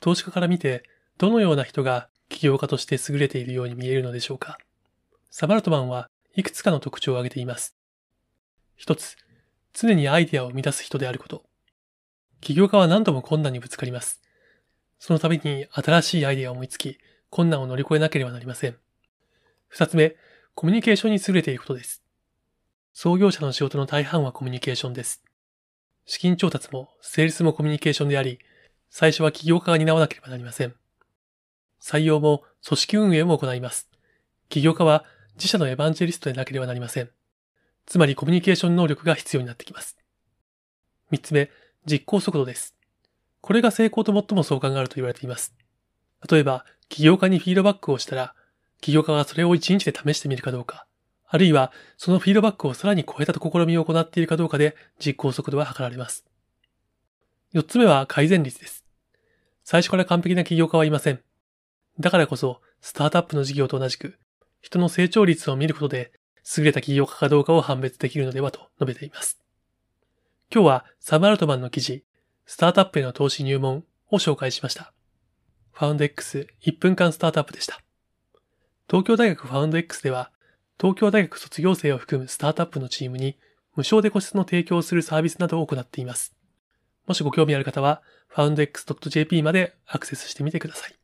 投資家から見て、どのような人が起業家として優れているように見えるのでしょうかサバルトマンはいくつかの特徴を挙げています。一つ、常にアイデアを生み出す人であること。起業家は何度も困難にぶつかります。その度に新しいアイデアを思いつき、困難を乗り越えなければなりません。二つ目、コミュニケーションに優れていることです。創業者の仕事の大半はコミュニケーションです。資金調達もセールスもコミュニケーションであり、最初は起業家が担わなければなりません。採用も組織運営も行います。起業家は自社のエヴァンジェリストでなければなりません。つまりコミュニケーション能力が必要になってきます。3つ目、実行速度です。これが成功と最も相関があると言われています。例えば、起業家にフィードバックをしたら、起業家がそれを1日で試してみるかどうか、あるいはそのフィードバックをさらに超えた試みを行っているかどうかで実行速度は測られます。4つ目は改善率です。最初から完璧な起業家はいません。だからこそ、スタートアップの事業と同じく、人の成長率を見ることで、優れた起業家かどうかを判別できるのではと述べています。今日はサム・アルトマンの記事、スタートアップへの投資入門を紹介しました。ファウンド X1 分間スタートアップでした。東京大学ファウンド X では、東京大学卒業生を含むスタートアップのチームに無償で個室の提供をするサービスなどを行っています。もしご興味ある方は foundx.jp までアクセスしてみてください。